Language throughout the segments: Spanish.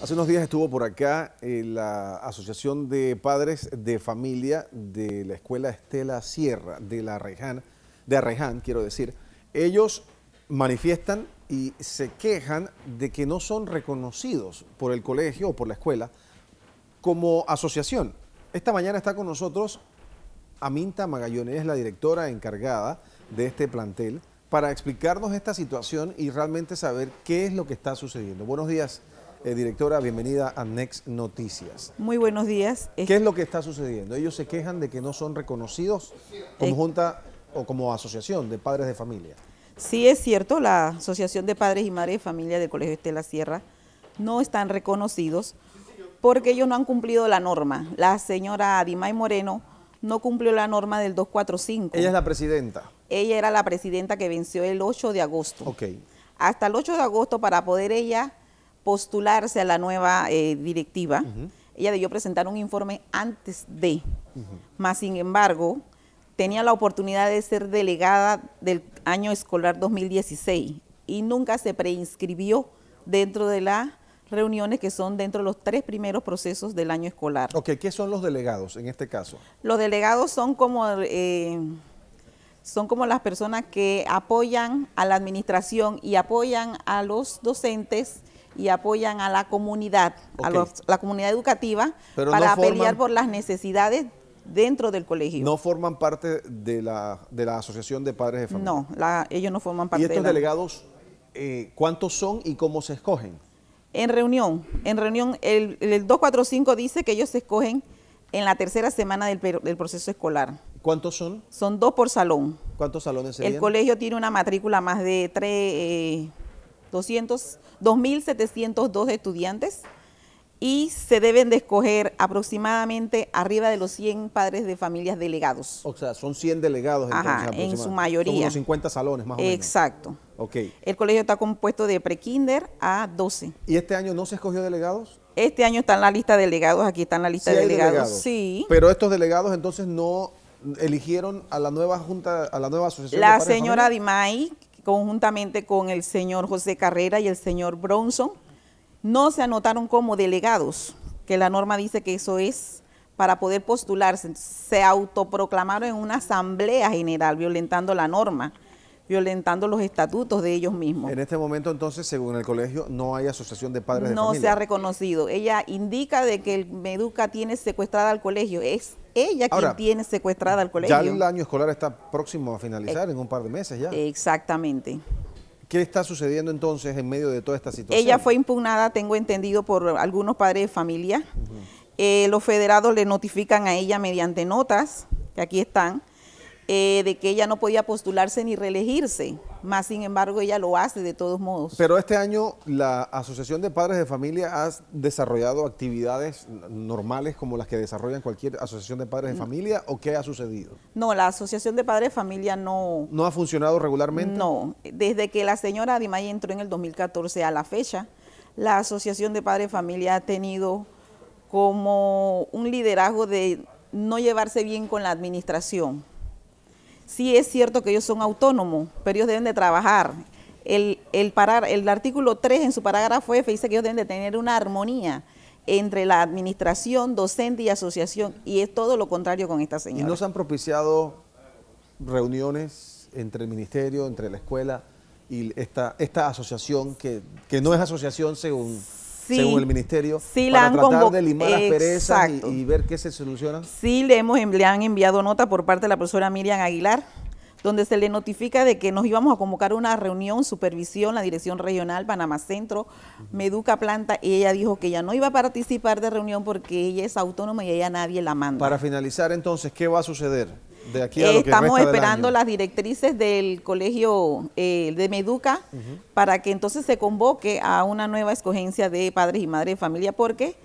Hace unos días estuvo por acá eh, la Asociación de Padres de Familia de la Escuela Estela Sierra de la Reján, de Arreján, quiero decir. Ellos manifiestan y se quejan de que no son reconocidos por el colegio o por la escuela como asociación. Esta mañana está con nosotros Aminta es la directora encargada de este plantel, para explicarnos esta situación y realmente saber qué es lo que está sucediendo. Buenos días. Eh, directora, bienvenida a Next Noticias. Muy buenos días. ¿Qué es lo que está sucediendo? Ellos se quejan de que no son reconocidos como junta o como asociación de padres de familia. Sí, es cierto, la Asociación de Padres y Madres de Familia del Colegio Estela Sierra no están reconocidos porque ellos no han cumplido la norma. La señora Adimay Moreno no cumplió la norma del 245. Ella es la presidenta. Ella era la presidenta que venció el 8 de agosto. Ok. Hasta el 8 de agosto para poder ella postularse a la nueva eh, directiva, ella debió presentar un informe antes de, más sin embargo, tenía la oportunidad de ser delegada del año escolar 2016 y nunca se preinscribió dentro de las reuniones que son dentro de los tres primeros procesos del año escolar. Ok, ¿qué son los delegados en este caso? Los delegados son como, eh, son como las personas que apoyan a la administración y apoyan a los docentes y apoyan a la comunidad, a la comunidad educativa, para pelear por las necesidades dentro del colegio. ¿No forman parte de la, de la Asociación de Padres de Familia? No, ellos no forman parte. ¿Y estos delegados eh, cuántos son y cómo se escogen? En reunión, en reunión, el, 245 dice que ellos se escogen en la tercera semana del, proceso escolar. ¿Cuántos son? Son dos por salón. ¿Cuántos salones serían? El colegio tiene una matrícula más de tres, eh, 2.702 estudiantes y se deben de escoger aproximadamente arriba de los 100 padres de familias delegados. O sea, son 100 delegados en su mayoría. Son 50 salones más o menos. Exacto. Ok. El colegio está compuesto de prekinder a 12. ¿Y este año no se escogió delegados? Este año está en la lista de delegados, aquí está en la lista de delegados. Sí. Pero estos delegados entonces no eligieron a la nueva junta, a la nueva asociación. La señora Dimay conjuntamente con el señor José Carrera y el señor Bronson, no se anotaron como delegados, que la norma dice que eso es para poder postularse. Se autoproclamaron en una asamblea general, violentando la norma violentando los estatutos de ellos mismos. En este momento entonces, según el colegio, no hay asociación de padres de familia. No se ha reconocido. Ella indica de que el Meduca tiene secuestrada al colegio. Es ella quien tiene secuestrada al colegio. Ya el año escolar está próximo a finalizar, eh, en un par de meses ya. Exactamente. ¿Qué está sucediendo entonces en medio de toda esta situación? Ella fue impugnada, tengo entendido, por algunos padres de familia. Eh, los federados le notifican a ella mediante notas, que aquí están, eh, de que ella no podía postularse ni reelegirse, más sin embargo ella lo hace de todos modos. Pero este año la Asociación de Padres de Familia ha desarrollado actividades normales como las que desarrollan cualquier Asociación de Padres de mm. Familia o qué ha sucedido? No, la Asociación de Padres de Familia no... ¿No ha funcionado regularmente? No, desde que la señora Adimay entró en el 2014 a la fecha, la Asociación de Padres de Familia ha tenido como un liderazgo de no llevarse bien con la administración sí es cierto que ellos son autónomos, pero ellos deben de trabajar. El, el, parar, el artículo 3 en su parágrafo F dice que ellos deben de tener una armonía entre la administración, docente y asociación, y es todo lo contrario con esta señora. ¿Y no se han propiciado reuniones entre el ministerio, entre la escuela y esta, esta asociación que, que no es asociación según según el ministerio, sí para tratar de limar las perezas y, ver qué se soluciona? Sí, le, hemos, le han enviado nota por parte de la profesora Miriam Aguilar, donde se le notifica de que nos íbamos a convocar una reunión, supervisión, la dirección regional, Panamá Centro, Meduca Planta, y ella dijo que ya no iba a participar de reunión porque ella es autónoma y ella nadie la manda. Para finalizar entonces, ¿qué va a suceder? Eh, estamos esperando las directrices del colegio eh, de Meduca para que entonces se convoque a una nueva escogencia de padres y madres de familia, porque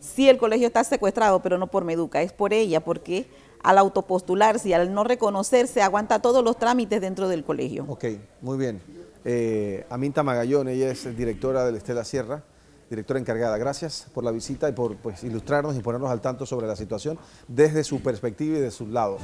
si el colegio está secuestrado, pero no por Meduca, es por ella, porque al autopostularse y al no reconocerse aguanta todos los trámites dentro del colegio. Ok, muy bien. Eh, Aminta Magallón, ella es directora del Estela Sierra. Directora encargada, gracias por la visita y por pues, ilustrarnos y ponernos al tanto sobre la situación desde su perspectiva y de su lado.